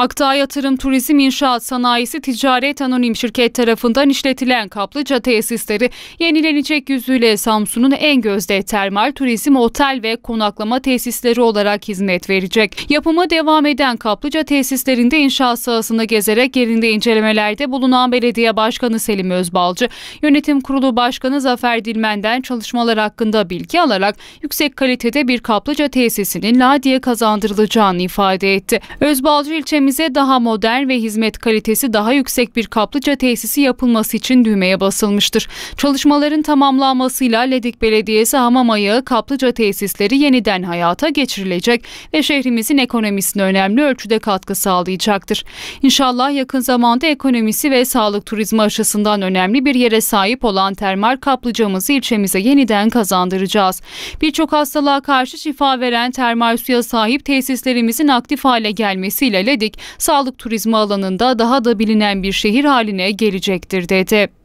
Aktağ Yatırım Turizm İnşaat Sanayisi Ticaret Anonim Şirket tarafından işletilen kaplıca tesisleri yenilenecek yüzüyle Samsun'un en gözde termal turizm otel ve konaklama tesisleri olarak hizmet verecek. Yapıma devam eden kaplıca tesislerinde inşaat sahasını gezerek yerinde incelemelerde bulunan belediye başkanı Selim Özbalcı, yönetim kurulu başkanı Zafer Dilmen'den çalışmalar hakkında bilgi alarak yüksek kalitede bir kaplıca tesisinin Ladiye kazandırılacağını ifade etti. Özbalcı ilçemiz ilimize daha modern ve hizmet kalitesi daha yüksek bir kaplıca tesisi yapılması için düğmeye basılmıştır. Çalışmaların tamamlanmasıyla Ledik Belediyesi hamam ayağı kaplıca tesisleri yeniden hayata geçirilecek ve şehrimizin ekonomisine önemli ölçüde katkı sağlayacaktır. İnşallah yakın zamanda ekonomisi ve sağlık turizmi açısından önemli bir yere sahip olan termal kaplıcamızı ilçemize yeniden kazandıracağız. Birçok hastalığa karşı şifa veren termal suya sahip tesislerimizin aktif hale gelmesiyle Ledik sağlık turizmi alanında daha da bilinen bir şehir haline gelecektir dedi.